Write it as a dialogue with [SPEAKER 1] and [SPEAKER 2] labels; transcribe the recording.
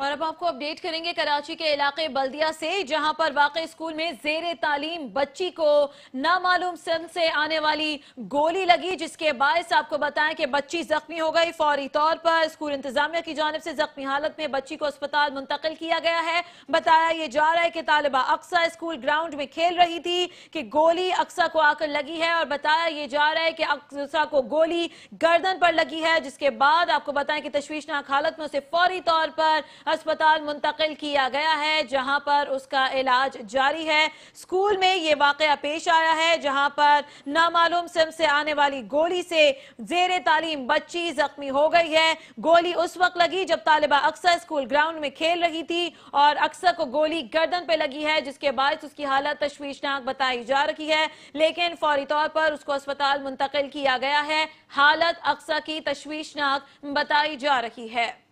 [SPEAKER 1] और अब आपको अपडेट करेंगे कराची के इलाके बल्दिया से जहां पर वाकई स्कूल में जेर तालीम बच्ची को नामालूम सन से आने वाली गोली लगी जिसके बायस आपको बताएं कि बच्ची जख्मी हो गई फौरी तौर पर स्कूल इंतजामिया की जानब से जख्मी हालत में बच्ची को अस्पताल मुंतकिल किया गया है बताया ये जा रहा है कि तालबा अक्सा स्कूल ग्राउंड में खेल रही थी कि गोली अक्सा को आकर लगी है और बताया ये जा रहा है कि अक्सा को गोली गर्दन पर लगी है जिसके बाद आपको बताएं कि तशवीशनाक हालत में उसे फौरी तौर पर अस्पताल मुंतकिल किया गया है जहां पर उसका इलाज जारी है स्कूल में ये वाक़ पेश आया है जहां पर नामालूम सिम से आने वाली गोली से जेर तालीम बच्ची जख्मी हो गई है गोली उस वक्त लगी जब तालिबा अक्सर स्कूल ग्राउंड में खेल रही थी और अक्सर को गोली गर्दन पे लगी है जिसके बायस उसकी हालत तश्वीशनाक बताई जा रही है लेकिन फौरी तौर पर उसको अस्पताल मुंतकिल किया गया है हालत अक्सर की तश्वीशनाक बताई जा रही है